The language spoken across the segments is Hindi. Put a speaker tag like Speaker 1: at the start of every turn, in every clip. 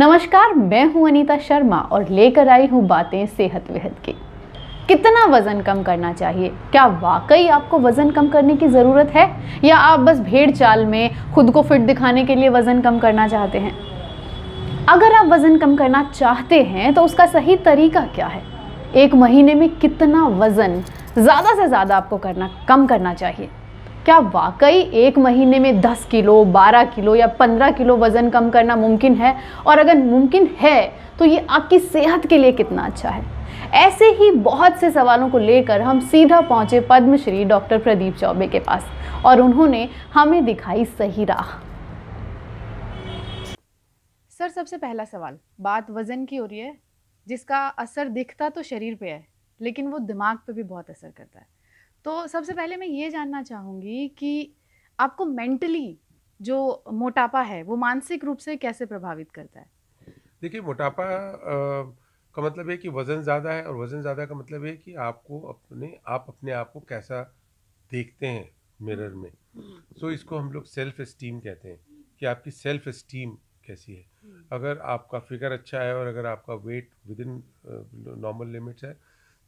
Speaker 1: नमस्कार मैं हूं अनीता शर्मा और लेकर आई हूं बातें सेहत वेहत की कितना वज़न कम करना चाहिए क्या वाकई आपको वज़न कम करने की ज़रूरत है या आप बस भेड़ चाल में खुद को फिट दिखाने के लिए वज़न कम करना चाहते हैं अगर आप वज़न कम करना चाहते हैं तो उसका सही तरीका क्या है एक महीने में कितना वज़न ज़्यादा से ज़्यादा आपको करना कम करना चाहिए क्या वाकई एक महीने में 10 किलो 12 किलो या 15 किलो वज़न कम करना मुमकिन है और अगर मुमकिन है तो ये आपकी सेहत के लिए कितना अच्छा है ऐसे ही बहुत से सवालों को लेकर हम सीधा पहुंचे पद्मश्री डॉक्टर प्रदीप चौबे के पास और उन्होंने हमें दिखाई सही राह सर सबसे पहला सवाल बात वज़न की हो रही है जिसका असर दिखता तो शरीर पे है लेकिन वो दिमाग पे भी बहुत असर करता है तो सबसे पहले मैं ये जानना चाहूँगी कि आपको मेंटली जो मोटापा है वो मानसिक रूप से कैसे प्रभावित करता है
Speaker 2: देखिए मोटापा आ, का मतलब है कि वज़न ज़्यादा है और वज़न ज़्यादा का मतलब है कि आपको अपने आप अपने आप को कैसा देखते हैं मिरर में सो हम्म। so, इसको हम लोग सेल्फ़ इस्टीम कहते हैं कि आपकी सेल्फ़ इस्टीम कैसी है हम्म। अगर आपका फिगर अच्छा है और अगर आपका weight within normal limits है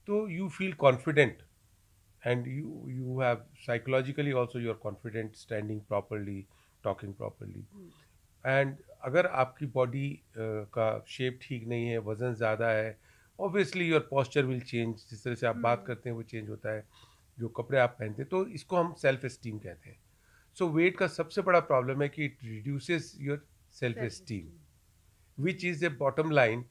Speaker 2: तो you feel confident and you you have psychologically also you are confident standing properly talking properly and अगर आपकी बॉडी का शेप ठीक नहीं है वज़न ज़्यादा है obviously your posture will change जिस तरह से आप बात हम्म। करते हैं वो चेंज होता है जो कपड़े आप पहनते हैं तो इसको हम सेल्फ इस्टीम कहते हैं सो so, वेट का सबसे बड़ा प्रॉब्लम है कि it reduces your self esteem which is a bottom line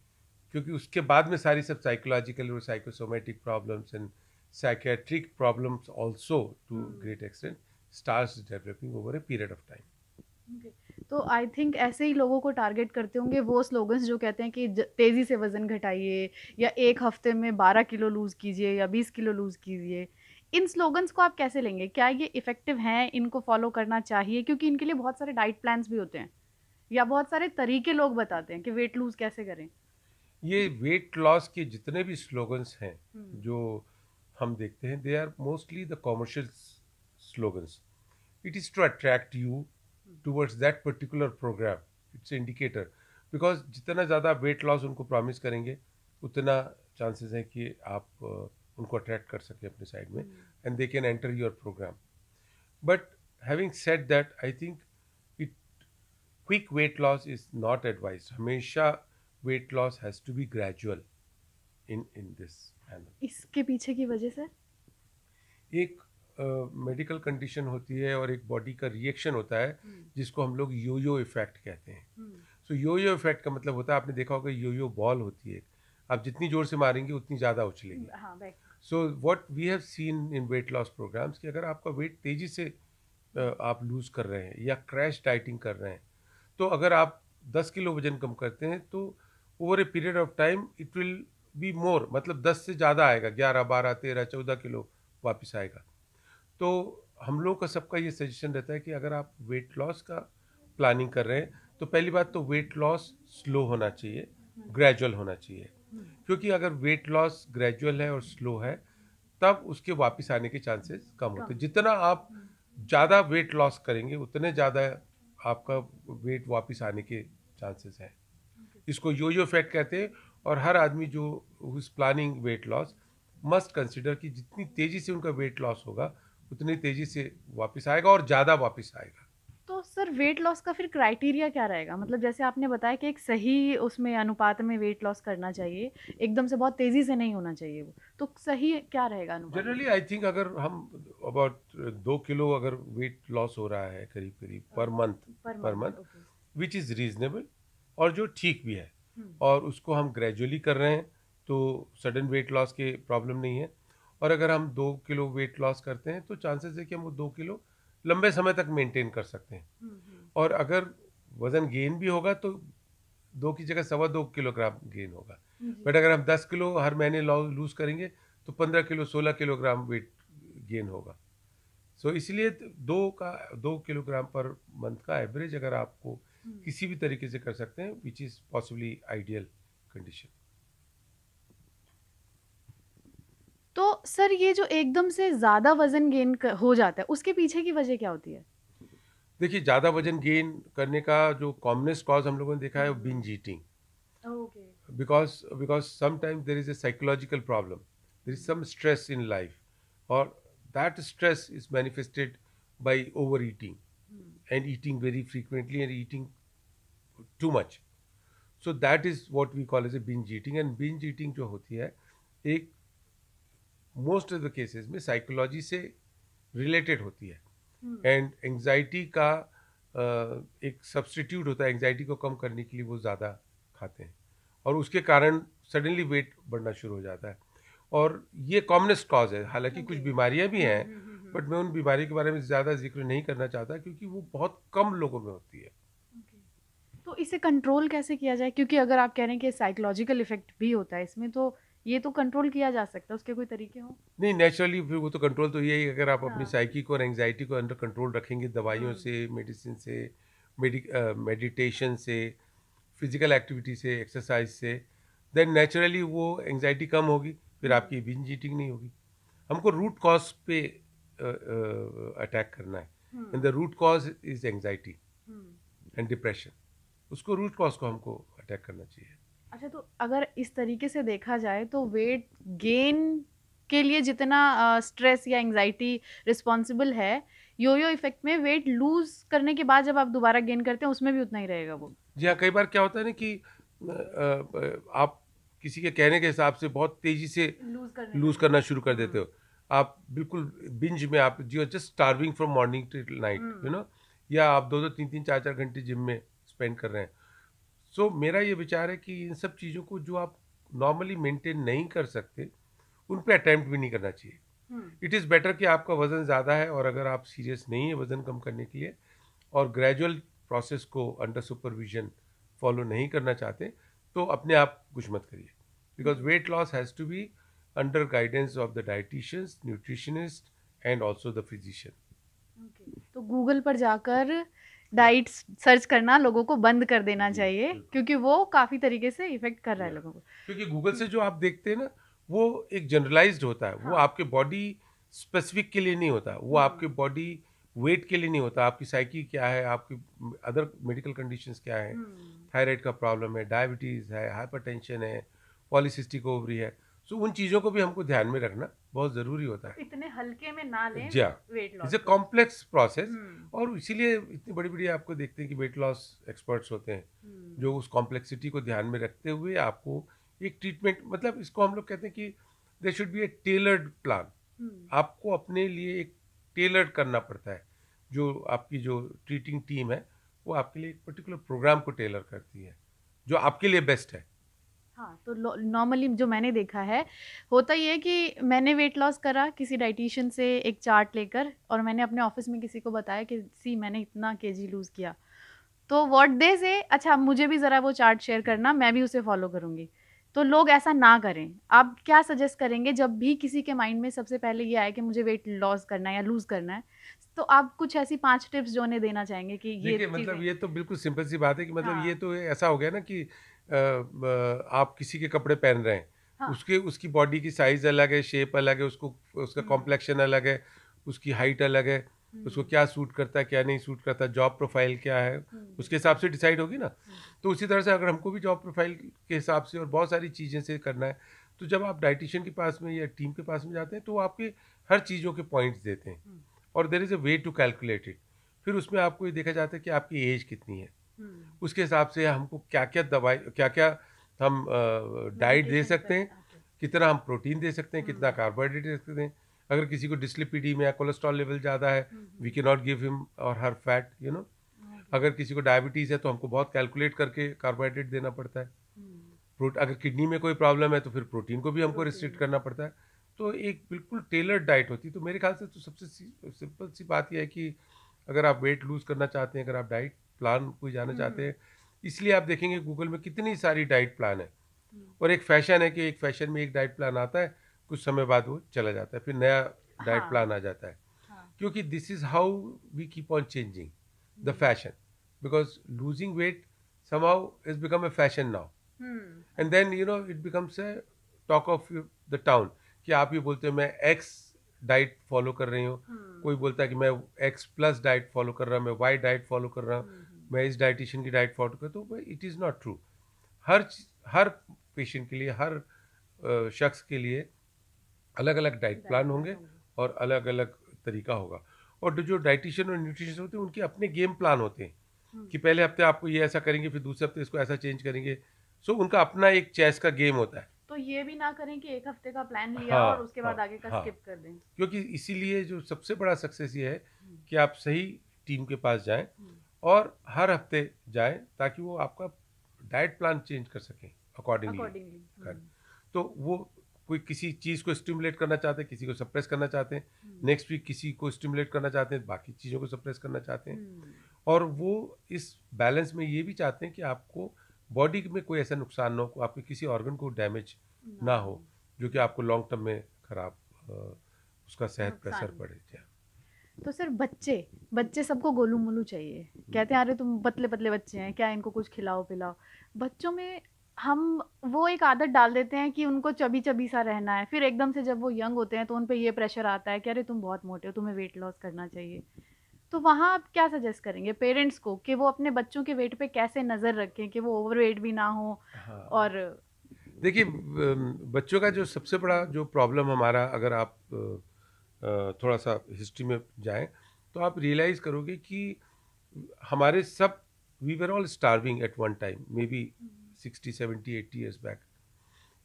Speaker 2: क्योंकि उसके बाद में सारी सब साइकोलॉजिकल और psychosomatic problems and psychiatric problems also to hmm. great extent starts developing over a period of time.
Speaker 1: तो आई थिंक ऐसे ही लोगों को टारगेट करते होंगे वो स्लोगन्स जो कहते हैं कि तेज़ी से वज़न घटाइए या एक हफ्ते में 12 किलो लूज़ कीजिए या 20 किलो लूज़ कीजिए इन स्लोगन्स को आप कैसे लेंगे क्या ये इफ़ेक्टिव हैं इनको फॉलो करना चाहिए क्योंकि इनके लिए बहुत सारे डाइट प्लान्स भी होते हैं या बहुत सारे तरीके लोग बताते हैं कि वेट लूज़ कैसे करें
Speaker 2: ये वेट लॉस के जितने भी स्लोगन्स हैं hmm. जो हम देखते हैं they are mostly the commercial slogans it is to attract you towards that particular programme it's indicator because जितना ज़्यादा वेट लॉस उनको प्रॉमिस करेंगे उतना चांसेस हैं कि आप uh, उनको अट्रैक्ट कर सकें अपने साइड में and they can enter your programme but having set that I think it quick weight loss is not advise हमेशा weight loss has to be gradual in in this
Speaker 1: इसके पीछे की वजह से
Speaker 2: एक मेडिकल uh, कंडीशन होती है और एक बॉडी का रिएक्शन होता है हम्म। जिसको हम लोग यो यो इफेक्ट कहते हैं सो यो यो इफेक्ट का मतलब होता है आपने देखा होगा यो यो बॉल होती है आप जितनी जोर से मारेंगे उतनी ज़्यादा उछलेंगे so what we have seen in weight loss programmes कि अगर आपका वेट तेज़ी से uh, आप लूज़ कर रहे हैं या क्रैश डाइटिंग कर रहे हैं तो अगर आप दस किलो वजन कम करते हैं तो over a period of time it will be more मतलब दस से ज़्यादा आएगा ग्यारह बारह तेरह चौदह किलो वापस आएगा तो हम लोगों का सबका ये सजेशन रहता है कि अगर आप वेट लॉस का प्लानिंग कर रहे हैं तो पहली बात तो वेट लॉस स्लो होना चाहिए ग्रेजुअल होना चाहिए क्योंकि अगर वेट लॉस ग्रेजुअल है और स्लो है तब उसके वापस आने के चांसेस कम होते हैं जितना आप ज़्यादा वेट लॉस करेंगे उतने ज़्यादा आपका वेट वापस आने के चांसेस हैं इसको यो यो इफेक्ट कहते हैं और हर आदमी जो is planning weight loss must consider कि जितनी तेज़ी से उनका वेट लॉस होगा उतनी तेज़ी से वापस आएगा और ज़्यादा वापस आएगा
Speaker 1: तो सर वेट लॉस का फिर क्राइटेरिया क्या रहेगा मतलब जैसे आपने बताया कि एक सही उसमें अनुपात में वेट लॉस करना चाहिए एकदम से बहुत तेज़ी से नहीं होना चाहिए वो तो सही क्या रहेगा अनुपात
Speaker 2: जनरली आई थिंक अगर हम अबाउट दो किलो अगर वेट लॉस हो रहा है करीब करीब per month per month which is reasonable और जो ठीक भी है हम्म। और उसको हम ग्रेजुअली कर रहे हैं तो सडन वेट लॉस के प्रॉब्लम नहीं है और अगर हम दो किलो वेट लॉस करते हैं तो चांसेस है कि हम वो दो किलो लंबे समय तक मेंटेन कर सकते हैं हम्म, हम्म। और अगर वज़न गेन भी होगा तो दो की जगह सवा दो किलोग्राम गेन होगा बट अगर हम दस किलो हर महीने लूज़ करेंगे तो पंद्रह किलो सोलह किलोग्राम वेट गेन होगा सो so, इसलिए दो का दो किलोग्राम पर मंथ का एवरेज अगर आपको Hmm. किसी भी तरीके से कर सकते हैं which is possibly ideal condition
Speaker 1: तो सर ये जो एकदम से ज़्यादा वज़न गेन हो जाता है उसके पीछे की वजह क्या होती है
Speaker 2: देखिए ज़्यादा वजन गेन करने का जो कॉमनेस्ट कॉज हम लोगों ने देखा है वो binge eating because because sometimes there is a psychological problem there is some stress in life और that stress is manifested by over eating and eating very frequently and eating too much so that is what we call as a binge eating and binge eating जो होती है एक मोस्ट ऑफ द केसेस में साइकोलॉजी से रिलेटेड होती है एंड hmm. एंग्जाइटी का uh, एक सब्सटीट्यूट होता है एंग्जाइटी को कम करने के लिए वो ज़्यादा खाते हैं और उसके कारण सडनली वेट बढ़ना शुरू हो जाता है और ये कॉमनेस्ट कॉज है हालांकि okay. कुछ बीमारियां भी हैं hmm, hmm, hmm. बट मैं उन बीमारी के बारे में ज़्यादा जिक्र नहीं करना चाहता क्योंकि वो बहुत कम लोगों में होती है
Speaker 1: तो इसे कंट्रोल कैसे किया जाए क्योंकि अगर आप कह रहे हैं कि साइकोलॉजिकल इफेक्ट भी होता है इसमें तो ये तो कंट्रोल किया जा सकता है उसके कोई तरीके हो
Speaker 2: नहीं नेचुरली फिर वो तो कंट्रोल तो यही अगर आप हाँ। अपनी साइकी को और एंगजाइटी को अंडर कंट्रोल रखेंगे दवाइयों हाँ। से मेडिसिन से मेडिटेशन से फिजिकल एक्टिविटी से एक्सरसाइज से देन नेचुरली वो एंगजाइटी कम होगी फिर हाँ। आपकी बिंज ईटिंग नहीं होगी हमको रूट कॉज पे अटैक uh, uh, करना है and the root cause is anxiety and depression उसको रूट कॉज को हमको अटैक करना चाहिए
Speaker 1: अच्छा तो अगर इस तरीके से देखा जाए तो वेट गेन के लिए जितना स्ट्रेस या एंगजाइटी रिस्पॉन्सिबल है यो यो इफेक्ट में वेट लूज करने के बाद जब आप दोबारा गेन करते हैं उसमें भी उतना ही रहेगा वो
Speaker 2: जी हाँ कई बार क्या होता है ना कि आप किसी के कहने के हिसाब से बहुत तेजी से लूज करना शुरू कर देते हो आप बिल्कुल बिंज में आप जी are just starving from morning to night you know या आप दो दो तीन तीन चार चार घंटे जिम में स्पेंड कर रहे हैं सो so, मेरा ये विचार है कि इन सब चीज़ों को जो आप नॉर्मली मेंटेन नहीं कर सकते उन पर अटैम्प्ट भी नहीं करना चाहिए इट इज़ बेटर कि आपका वज़न ज़्यादा है और अगर आप सीरियस नहीं है वज़न कम करने के लिए और ग्रेजुअल प्रोसेस को अंडर सुपरविजन फॉलो नहीं करना चाहते तो अपने आप कुछ मत करिए because weight loss has to be under guidance of the dietitians, nutritionist and also the physician.
Speaker 1: Okay. तो google पर जाकर डाइट सर्च करना लोगों को बंद कर देना चाहिए क्योंकि वो काफ़ी तरीके से इफेक्ट कर रहा है लोगों को
Speaker 2: क्योंकि गूगल से जो आप देखते हैं ना वो एक जनरलाइज्ड होता है हाँ। वो आपके बॉडी स्पेसिफिक के लिए नहीं होता वो हाँ। आपके बॉडी वेट के लिए नहीं होता आपकी साइकी क्या है आपकी अदर मेडिकल कंडीशन क्या हम्म। है थायराइड का प्रॉब्लम है डायबिटीज़ है हाइपरटेंशन है पॉलिसिस्टिक ओवरी है सो उन चीज़ों को भी हमको ध्यान में रखना बहुत ज़रूरी होता है
Speaker 1: इतने हल्के में ना लें जी weight loss it's complex process
Speaker 2: और इसीलिए इतनी बड़ी बड़ी आपको देखते हैं कि वेट लॉस एक्सपर्ट्स होते हैं हम्म। जो उस कॉम्प्लेक्सिटी को ध्यान में रखते हुए आपको एक ट्रीटमेंट मतलब इसको हम लोग कहते हैं कि they should be a tailored plan आपको अपने लिए एक टेलर्ड करना पड़ता है जो आपकी जो ट्रीटिंग टीम है वो आपके लिए एक पर्टिकुलर प्रोग्राम को टेलर करती है जो आपके लिए बेस्ट है
Speaker 1: हाँ तो नॉर्मली जो मैंने देखा है होता ये है कि मैंने वेट लॉस करा किसी डाइटिशियन से एक चार्ट लेकर और मैंने अपने ऑफिस में किसी को बताया कि सी मैंने इतना के जी लूज़ किया तो वॉट दे से अच्छा मुझे भी ज़रा वो चार्ट शेयर करना मैं भी उसे फॉलो करूँगी तो लोग ऐसा ना करें आप क्या सजेस्ट करेंगे जब भी किसी के माइंड में सबसे पहले ये आए कि मुझे वेट लॉस करना है या लूज़ करना है तो आप कुछ ऐसी पांच टिप्स जो उन्हें देना चाहेंगे कि ये मतलब
Speaker 2: ये तो बिल्कुल सिंपल सी बात है कि मतलब हाँ। ये तो ऐसा हो गया ना कि आप किसी के कपड़े पहन रहे हैं हाँ। उसके उसकी बॉडी की साइज अलग है शेप अलग है उसको उसका कॉम्प्लेक्शन हम्म। अलग है उसकी हाइट अलग है उसको हम्म। क्या सूट करता है क्या नहीं सूट करता जॉब प्रोफाइल क्या है हम्म। उसके हिसाब से डिसाइड होगी ना तो उसी तरह से अगर हमको भी जॉब प्रोफाइल के हिसाब से और बहुत सारी चीज़ें से करना है तो जब आप डाइटिशियन के पास में या टीम के पास में जाते हैं तो वो आपके हर चीज़ों के पॉइंट्स देते हैं और there is a way to calculate it फिर उसमें आपको ये देखा जाता है कि आपकी एज कितनी है हम्म। उसके हिसाब से हमको क्या क्या दवाई क्या क्या हम डाइट दे सकते हैं कितना हम प्रोटीन दे सकते हैं कितना कार्बोहाइड्रेट हम्म। दे सकते हैं अगर किसी को डिस्लिपीडी में या कोलेस्ट्रॉल लेवल ज़्यादा है वी के नॉट गिव हिम और हर फैट यू नो अगर किसी को डायबिटीज़ है तो हमको बहुत कैलकुलेट करके कार्बोहाइड्रेट देना पड़ता है प्रोट हम्म। अगर किडनी में कोई प्रॉब्लम है तो फिर प्रोटीन को भी हमको रिस्ट्रिक्ट करना पड़ता है तो एक बिल्कुल टेलर्ड डाइट होती है तो मेरे ख्याल से तो सबसे सिंपल सी बात यह है कि अगर आप वेट लूज़ करना चाहते हैं अगर आप डाइट प्लान कोई जाना हम्म। चाहते हैं इसलिए आप देखेंगे गूगल में कितनी सारी डाइट प्लान है और एक फैशन है कि एक फैशन में एक डाइट प्लान आता है कुछ समय बाद वो चला जाता है फिर नया डाइट हाँ, प्लान आ जाता है हाँ, क्योंकि this is how we keep on changing the fashion because losing weight somehow is become fashion fashion now and then you know it becomes a talk of the town कि आप ये बोलते हो मैं एक्स डाइट फॉलो कर रही हूँ हम्म। कोई बोलता है कि मैं एक्स प्लस डाइट फॉलो कर रहा हूँ मैं वाई डाइट फॉलो कर रहा हूँ हम्म। मैं इस डाइटिशियन की डाइट फॉलो करता हूँ इट इज़ नॉट ट्रू हर हर पेशेंट के लिए हर शख्स के लिए अलग अलग डाइट प्लान होंगे और अलग अलग तरीका होगा और जो डाइटिशियन और न्यूट्रिशन होते हैं उनके अपने गेम प्लान होते हैं हम्म। कि पहले हफ्ते आपको ये ऐसा करेंगे फिर दूसरे हफ्ते इसको ऐसा चेंज करेंगे सो उनका अपना एक चेस का गेम होता है तो
Speaker 1: ये भी ना करें कि एक हफ्ते का प्लान लिया हाँ, और उसके बाद हाँ, आगे का हाँ, स्किप कर दें
Speaker 2: क्योंकि इसीलिए जो सबसे बड़ा सक्सेस ये है हम्म। कि आप सही टीम के पास जाएं हम्म। और हर हफ्ते जाए ताकि वो आपका डाइट प्लान चेंज कर सकें अकॉर्डिंगली हाँ। तो वो कोई किसी चीज़ को स्टिमुलेट करना चाहते हैं किसी को सप्रेस करना चाहते हैं नेक्स्ट हाँ। वीक किसी को स्टिमुलेट करना चाहते हैं बाकी चीज़ों को सप्रेस करना चाहते हैं हाँ। और वो इस बैलेंस में ये भी चाहते हैं कि आपको बॉडी में कोई ऐसा नुकसान ना हो आपके किसी ऑर्गन को डैमेज ना हो जो कि आपको लॉन्ग टर्म में खराब उसका सेहत पर असर पड़े
Speaker 1: तो सिर्फ बच्चे बच्चे सबको गोलू मोलू चाहिए कहते हैं अरे तुम पतले पतले बच्चे हैं क्या इनको कुछ खिलाओ पिलाओ बच्चों में हम वो एक आदत डाल देते हैं कि उनको चबी चबी सा रहना है फिर एकदम से जब वो यंग होते हैं तो उन पर ये प्रेशर आता है कि अरे तुम बहुत मोटे हो तुम्हें वेट लॉस करना चाहिए तो वहाँ आप क्या सजेस्ट करेंगे पेरेंट्स को कि वो अपने बच्चों के वेट पे कैसे नज़र रखें कि वो ओवरवेट भी ना हो हाँ। और
Speaker 2: देखिए बच्चों का जो सबसे बड़ा जो प्रॉब्लम हमारा अगर आप थोड़ा सा हिस्ट्री में जाएं तो आप रियलाइज़ करोगे कि हमारे सब we were all starving at one time maybe sixty seventy eighty years back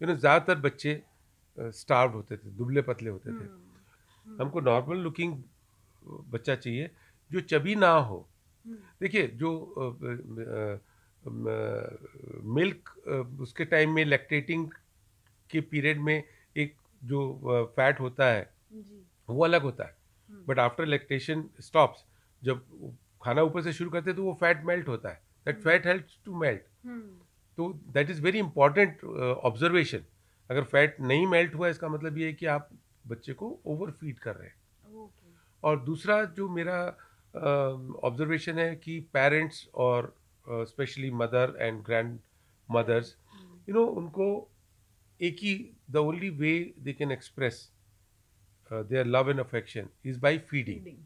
Speaker 2: you know ज़्यादातर बच्चे स्टार्व uh, होते थे दुबले पतले होते थे हम्म, हम्म। हमको नॉर्मल लुकिंग बच्चा चाहिए जो चबी ना हो हम्म। देखिए जो मिल्क uh, uh, उसके टाइम में लैक्टेटिंग के पीरियड में एक जो फैट होता है जी. वो अलग होता है बट आफ्टर लैक्टेशन स्टॉप्स जब खाना ऊपर से शुरू करते हैं तो वो फैट मेल्ट होता है that fat help to melt तो that is very important observation अगर फैट नहीं मेल्ट हुआ इसका मतलब ये है कि आप बच्चे को ओवर फीड कर रहे हैं okay. और दूसरा जो मेरा ऑब्जर्वेशन uh, है कि पेरेंट्स और specially mother and grandmothers you know उनको एक ही the only way they can express their love and affection is by feeding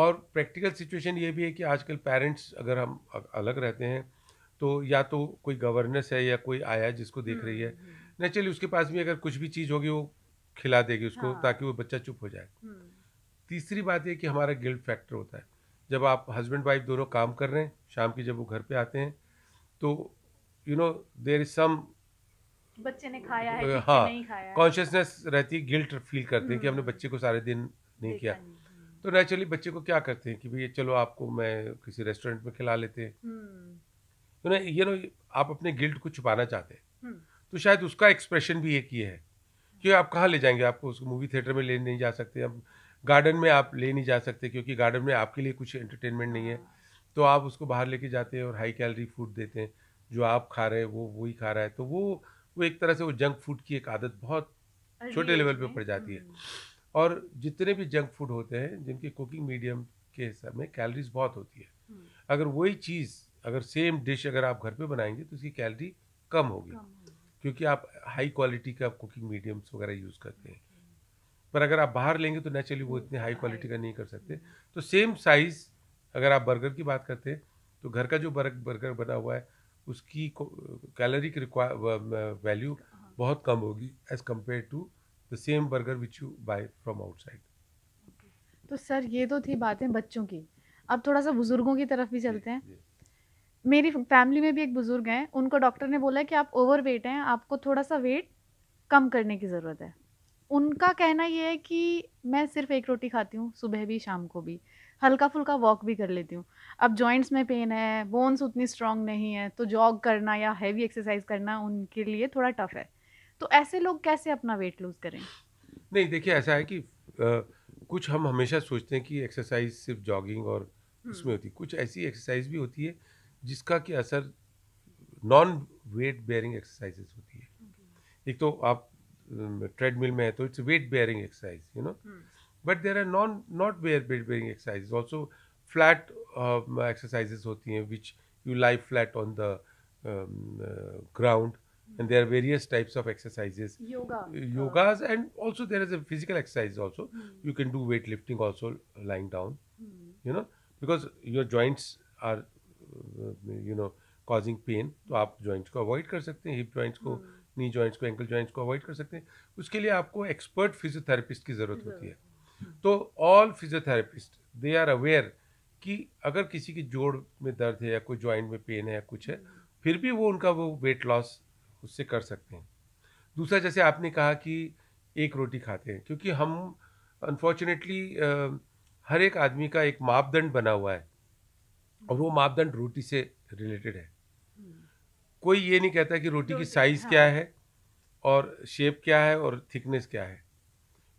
Speaker 2: और प्रैक्टिकल सिचुएशन ये भी है कि आजकल पेरेंट्स अगर हम अलग रहते हैं तो या तो कोई गवर्नेंस है या कोई आया जिसको देख रही है नेचुरली हम्म, हम्म, हम्म। उसके पास भी अगर कुछ भी चीज़ होगी वो खिला देगी उसको हाँ। ताकि वो बच्चा चुप हो जाए तीसरी बात यह कि हमारा गिल्ट फैक्टर होता है जब आप हस्बैंड वाइफ दोनों काम कर रहे हैं शाम की जब वो घर पे आते हैं तो you know there is some
Speaker 1: बच्चे ने खाया है हाँ नहीं खाया कॉन्शियसनेस
Speaker 2: रहती है गिल्ट फील करते हैं कि हमने हम्म। बच्चे को सारे दिन नहीं किया हम्म। तो नेचुरली बच्चे को क्या करते हैं कि भैया चलो आपको मैं किसी रेस्टोरेंट में खिला लेते हैं हम्म। तो ना ये ना आप अपने गिल्ट को छुपाना चाहते हैं तो शायद उसका एक्सप्रेशन भी एक ये है कि आप कहाँ ले जाएंगे आपको उस मूवी थिएटर में ले नहीं जा सकते आप गार्डन में आप ले नहीं जा सकते क्योंकि गार्डन में आपके लिए कुछ एंटरटेनमेंट नहीं है हाँ। तो आप उसको बाहर लेके जाते हैं और हाई कैलरी फूड देते हैं जो आप खा रहे हैं वो वही खा रहा है तो वो वो एक तरह से वो जंक फूड की एक आदत बहुत छोटे लेवल तो पे पड़ जाती है हम्म। और जितने भी जंक फूड होते हैं जिनकी कुकिंग मीडियम के हिसाब में कैलरीज बहुत होती है हम्म। अगर वही चीज़ अगर सेम डिश अगर आप घर पे बनाएंगे तो उसकी कैलरी कम होगी क्योंकि आप हाई क्वालिटी का कुकिंग मीडियम्स वगैरह यूज़ करते हैं हम्म। पर अगर आप बाहर लेंगे तो नेचुरली वो इतने हाई क्वालिटी का नहीं कर सकते तो सेम साइज़ अगर आप बर्गर की बात करते हैं तो घर का जो बर्गर बना हुआ है उसकी कैलोरी की वैल्यू हाँ। बहुत कम होगी as compared to the same burger which you buy from outside
Speaker 1: तो सर ये तो थी बातें बच्चों की अब थोड़ा सा बुज़ुर्गों की तरफ भी चलते हैं मेरी फैमिली में भी एक बुज़ुर्ग हैं उनको डॉक्टर ने बोला कि आप ओवर वेट हैं आपको थोड़ा सा वेट कम करने की ज़रूरत है उनका कहना यह है कि मैं सिर्फ एक रोटी खाती हूँ सुबह भी शाम को भी हल्का फुल्का वॉक भी कर लेती हूँ अब जॉइंट्स में पेन है बोन्स उतनी स्ट्रांग नहीं है तो जॉग करना या हैवी एक्सरसाइज करना उनके लिए थोड़ा टफ है तो ऐसे लोग कैसे अपना वेट लूज़ करें
Speaker 2: नहीं देखिए ऐसा है कि आ, कुछ हम हमेशा सोचते हैं कि एक्सरसाइज सिर्फ जॉगिंग और उसमें हम्म। होती है कुछ ऐसी एक्सरसाइज भी होती है जिसका कि असर नॉन वेट बेयरिंग एक्सरसाइजेस होती है एक तो आप treadmill mein hai, so it's weight bearing exercise, you know. Hmm. But there are non not weight bearing exercises. Also, flat uh, exercises hoti hain, which you lie flat on the um, uh, ground. And there are various types of exercises. Yoga. Yogas and also there is a physical exercise also. Hmm. You can do weightlifting also lying down. Hmm. You know because your joints are uh, you know causing pain. तो आप joints को avoid कर सकते हैं hip joints को. Hmm. नी जॉइंट्स को एंकल जॉइंट्स को अवॉइड कर सकते हैं उसके लिए आपको एक्सपर्ट फिजियोथेरेपिस्ट की ज़रूरत होती है तो all physiotherapists they are aware कि अगर किसी के जोड़ में दर्द है या कोई जॉइंट में पेन है या कुछ है फिर भी वो उनका वो वेट लॉस उससे कर सकते हैं दूसरा जैसे आपने कहा कि एक रोटी खाते हैं क्योंकि हम अनफॉर्चुनेटली हर एक आदमी का एक मापदंड बना हुआ है और वो मापदंड रोटी से रिलेटेड है कोई ये नहीं कहता कि रोटी की साइज़ हाँ। क्या है और शेप क्या है और थिकनेस क्या है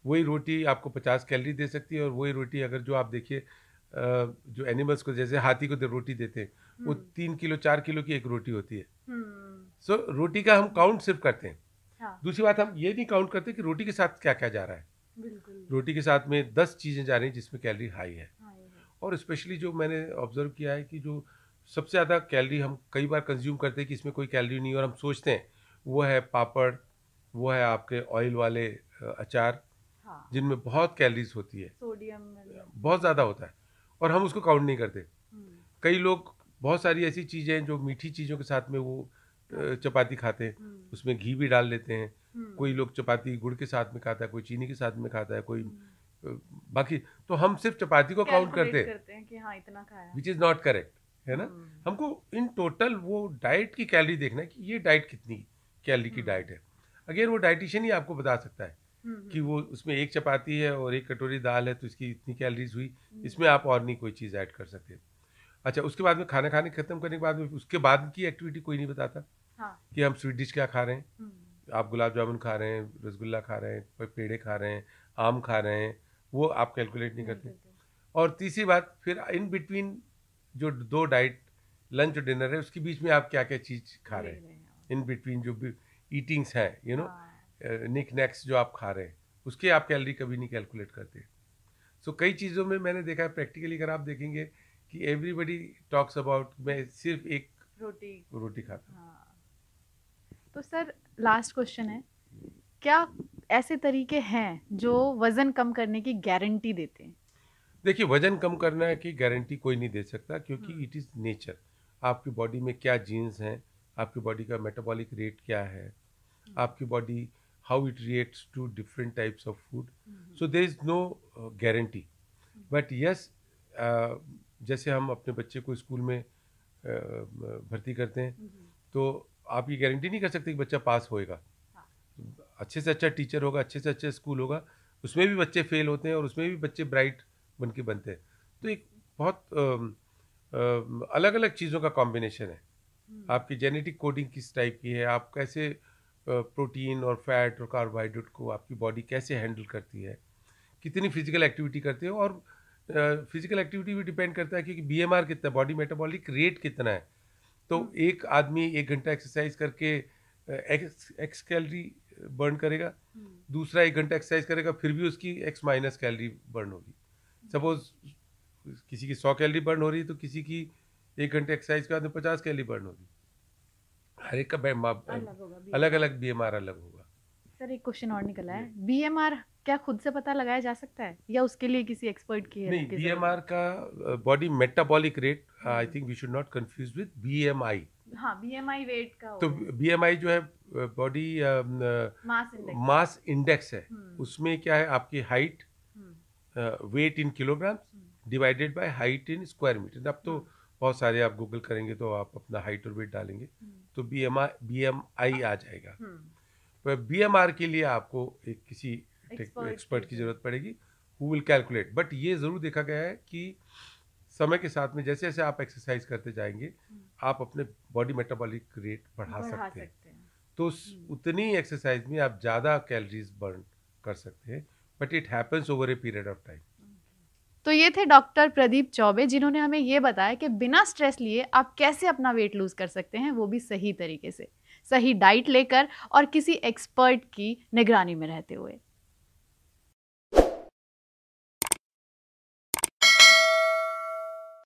Speaker 2: वही रोटी आपको पचास कैलरी दे सकती है और वही रोटी अगर जो आप देखिए जो एनिमल्स को जैसे हाथी को रोटी देते हैं वो हम्म। तीन किलो चार किलो की एक रोटी होती है सो हम्म। so, रोटी का हम काउंट सिर्फ करते हैं हाँ। दूसरी बात हम ये नहीं काउंट करते कि रोटी के साथ क्या क्या जा रहा है रोटी के साथ में दस चीज़ें जा रही हैं जिसमें कैलरी हाई है और स्पेशली जो मैंने ऑब्जर्व किया है कि जो सबसे ज़्यादा कैलरी हम कई बार कंज्यूम करते हैं कि इसमें कोई कैलरी नहीं और हम सोचते हैं वो है पापड़ वो है आपके ऑयल वाले अचार हाँ। जिनमें बहुत कैलरीज होती है सोडियम बहुत ज़्यादा होता है और हम उसको काउंट नहीं करते हम्म। कई लोग बहुत सारी ऐसी चीज़ें जो मीठी चीज़ों के साथ में वो चपाती खाते हैं हम्म। उसमें घी भी डाल लेते हैं हम्म। कोई लोग चपाती गुड़ के साथ में खाता है कोई चीनी के साथ में खाता है कोई बाकी तो हम सिर्फ चपाती को काउंट करते हैं विच इज़ नॉट करेक्ट है ना हाँ। हमको इन टोटल वो डाइट की कैलरी देखना है कि ये डाइट कितनी कैलरी की डाइट हाँ। है अगेन वो डाइटिशियन ही आपको बता सकता है हम्म, हम्म। कि वो उसमें एक चपाती है और एक कटोरी दाल है तो इसकी इतनी कैलरीज हुई हम्म। इसमें आप और नहीं कोई चीज़ ऐड कर सकते अच्छा उसके बाद में खाना खाने खत्म करने के बाद में उसके बाद की एक्टिविटी कोई नहीं बताता हाँ। कि हम स्वीट डिश क्या खा रहे हैं आप गुलाब जामुन खा रहे हैं रसगुल्ला खा रहे हैं पेड़े खा रहे हैं आम खा रहे हैं वो आप कैलकुलेट नहीं करते और तीसरी बात फिर इन बिटवीन जो दो डाइट लंच और डिनर है उसके बीच में आप क्या क्या चीज़ खा रहे हैं इन बिटवीन जो भी ईटिंग्स हैं यू नो हाँ। निक नेक्स जो आप खा रहे हैं उसके आप कैलरी कभी नहीं कैलकुलेट करते सो so, कई चीज़ों में मैंने देखा है प्रैक्टिकली अगर आप देखेंगे कि एवरीबडी टॉक्स अबाउट मैं सिर्फ एक रोटी रोटी खाता हूँ हाँ।
Speaker 1: तो सर लास्ट क्वेश्चन है क्या ऐसे तरीके हैं जो वज़न कम करने की गारंटी देते
Speaker 2: हैं देखिए वजन कम करना की गारंटी कोई नहीं दे सकता क्योंकि इट इज़ नेचर आपकी बॉडी में क्या जीन्स हैं आपकी बॉडी का मेटाबॉलिक रेट क्या है हम्म। आपकी body how it reacts to different types of food so there is no guarantee but yes जैसे हम अपने बच्चे को स्कूल में uh, भर्ती करते हैं हम्म। तो आप ये गारंटी नहीं कर सकते कि बच्चा पास होएगा हाँ। अच्छे से अच्छा टीचर होगा अच्छे से अच्छा स्कूल होगा उसमें भी बच्चे फेल होते हैं और उसमें भी बच्चे ब्राइट बन के बनते हैं तो एक बहुत अलग अलग चीज़ों का कॉम्बिनेशन है हम्म। आपकी जेनेटिक कोडिंग किस टाइप की है आप कैसे प्रोटीन और फैट और कार्बोहाइड्रेट को आपकी बॉडी कैसे हैंडल करती है कितनी फिजिकल एक्टिविटी करते हो और फिजिकल एक्टिविटी भी डिपेंड करता है क्योंकि बी कितना बॉडी मेटाबॉलिक रेट कितना है तो हम्म। एक आदमी एक घंटा एक्सरसाइज करके एक्स एक्स कैलरी बर्न करेगा हम्म। दूसरा एक घंटा एक्सरसाइज करेगा फिर भी उसकी एक्स माइनस कैलरी बर्न होगी सपोज किसी की सौ कैलरी बर्न हो रही है तो किसी की एक घंटे एक्सरसाइज के बाद में पचास कैलरी बर्न हो रही हर एक का अलग अलग, अलग बी एम आर अलग होगा
Speaker 1: सर एक क्वेश्चन और निकला है बी एम आर क्या खुद से पता लगाया जा सकता है या उसके लिए किसी एक्सपर्ट की नहीं बी एम
Speaker 2: आर का body metabolic rate I think we should not confuse with B M I
Speaker 1: हाँ BMI का तो
Speaker 2: बी जो है बॉडी मास इंडेक्स है हम्म। उसमें क्या है आपकी height weight in kilogram divided by height in square metre अब तो बहुत सारे आप गूगल करेंगे तो आप अपना हाइट और वेट डालेंगे तो B M I B M I आ जाएगा हम्म। पर बी एम आर के लिए आपको एक किसी एक्सपर्ट की जरूरत पड़ेगी हु विल कैलकुलेट बट ये ज़रूर देखा गया है कि समय के साथ में जैसे जैसे आप एक्सरसाइज करते जाएंगे हम्म। आप अपने बॉडी मेटाबॉलिक रेट बढ़ा, सकते, हैं तो हम्म। उतनी एक्सरसाइज में आप ज़्यादा कैलरीज बर्न कर सकते हैं but it happens over a period of time
Speaker 1: तो ये थे डॉक्टर प्रदीप चौबे जिन्होंने हमें ये बताया कि बिना स्ट्रेस लिए आप कैसे अपना वेट लूज़ कर सकते हैं वो भी सही तरीके से सही डाइट लेकर और किसी एक्सपर्ट की निगरानी में रहते हुए